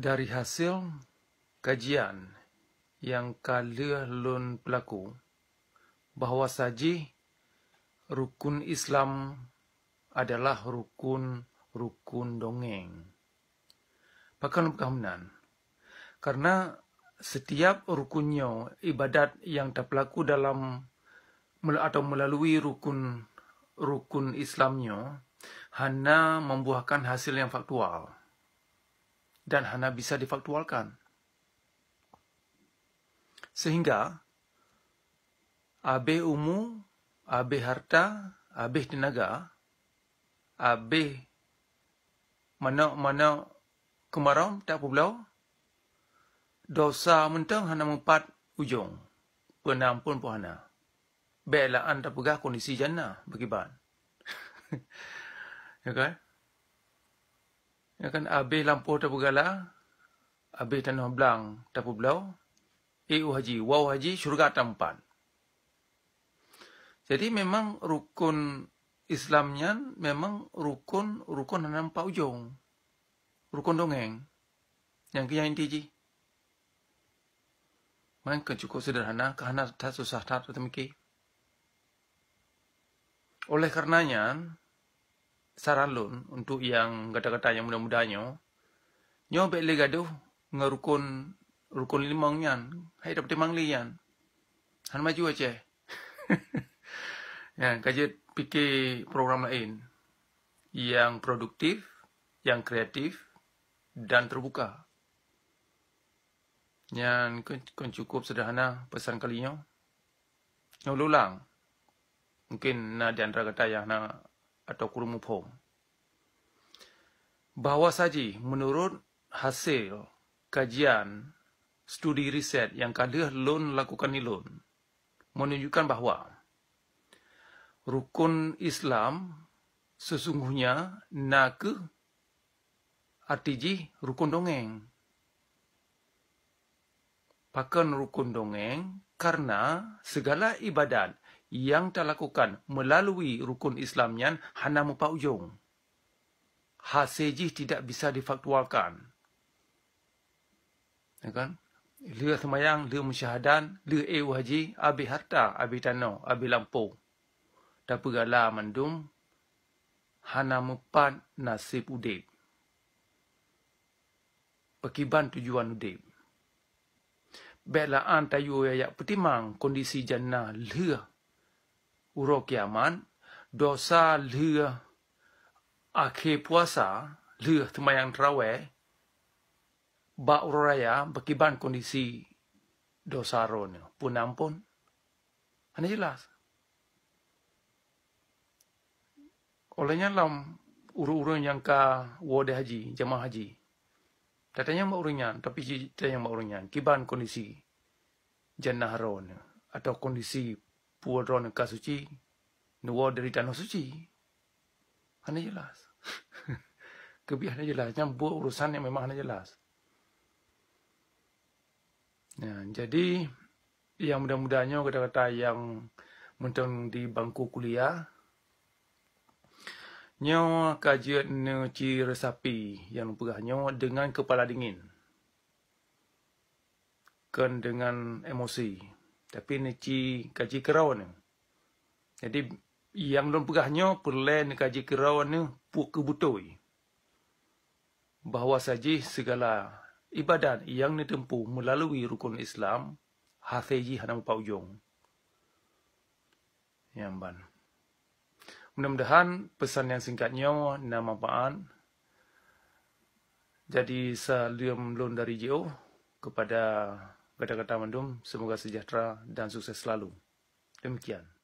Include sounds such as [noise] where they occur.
Dari hasil kajian yang kala lun pelaku, bahawa saji rukun Islam adalah rukun-rukun dongeng. Pakar lukamunan. Karena setiap rukunnya ibadat yang tak pelaku dalam atau melalui rukun rukun Islamnya hanya membuahkan hasil yang faktual dan hanya bisa difaktualkan. Sehingga, AB umu, AB harta, AB tenaga, AB mana-mana kemarau tak pulau, dosa mentang hanya mempat ujung, penam pun pun hana. Belaan tak pegah kondisi jannah berkibat. [laughs] ya kan? Okay? Ya kan habis lampu tapu gala. Habis tanah belang tapu belau. Iu haji, wau haji, syurga tampan. Jadi memang rukun Islamnya memang rukun rukun enam pak ujung. Rukun dongeng. Yang kaya inti ji. Memang cukup sederhana. Kerana tak susah tak terima Oleh karenanya, Saran saralun untuk yang kata-kata yang muda-mudanya. Nyo beli gaduh ngarukun rukun limang Hai dapat timang li yan. Han maju aje. [laughs] ya, kajet fikir program lain yang produktif, yang kreatif dan terbuka. Yang kon cukup sederhana pesan kalinya. Nyo lulang. Mungkin nak diantara kata yang nak atau kromofom. Bahawa saja menurut hasil kajian studi riset yang kadeh lon lakukan ni lon menunjukkan bahawa rukun Islam sesungguhnya nak artiji rukun dongeng. Pakan rukun dongeng karena segala ibadat yang telah lakukan melalui rukun Islamnya Hana Mupak Ujung. Hasejih tidak bisa difaktualkan. Ya kan? Lia semayang, lihat musyahadan, lihat ewa eh haji, abih harta, abih tanah, abih lampu. Tapi galah mandum, hana mupan nasib udib. Pekiban tujuan udib. Baiklah antayu ayak petimang kondisi jannah lia uro kiamat, dosa lu akhir puasa, lu temayang trawe, ba uro raya berkibar kondisi dosa ron pun ampun. Ini jelas. Olehnya lam uru-uru yang ke wadah haji, jemaah haji, Tanya mbak urunya, tapi tanya mbak urunya, kiban kondisi jannah ron atau kondisi Pura neka suci. Nua dari tanah suci. Hanya jelas. [laughs] Kebih hanya jelas. Yang buat urusan yang memang hanya jelas. Nah, ya, jadi, yang mudah-mudahnya kata-kata yang mentang di bangku kuliah, nyo kajian ne sapi yang pegah nyo dengan kepala dingin. Kan dengan Emosi tapi neci kaji kerawan ni. Jadi yang belum pegahnya perlahan ni kaji kerawan ni puk kebutuhi. Bahawa saja segala ibadat yang ditempuh melalui rukun Islam hasilnya hanya upah Yang ban. Mudah-mudahan pesan yang singkatnya nama paan. Jadi saya lium dari Jo kepada Kata-kata Mandum, semoga sejahtera dan sukses selalu. Demikian.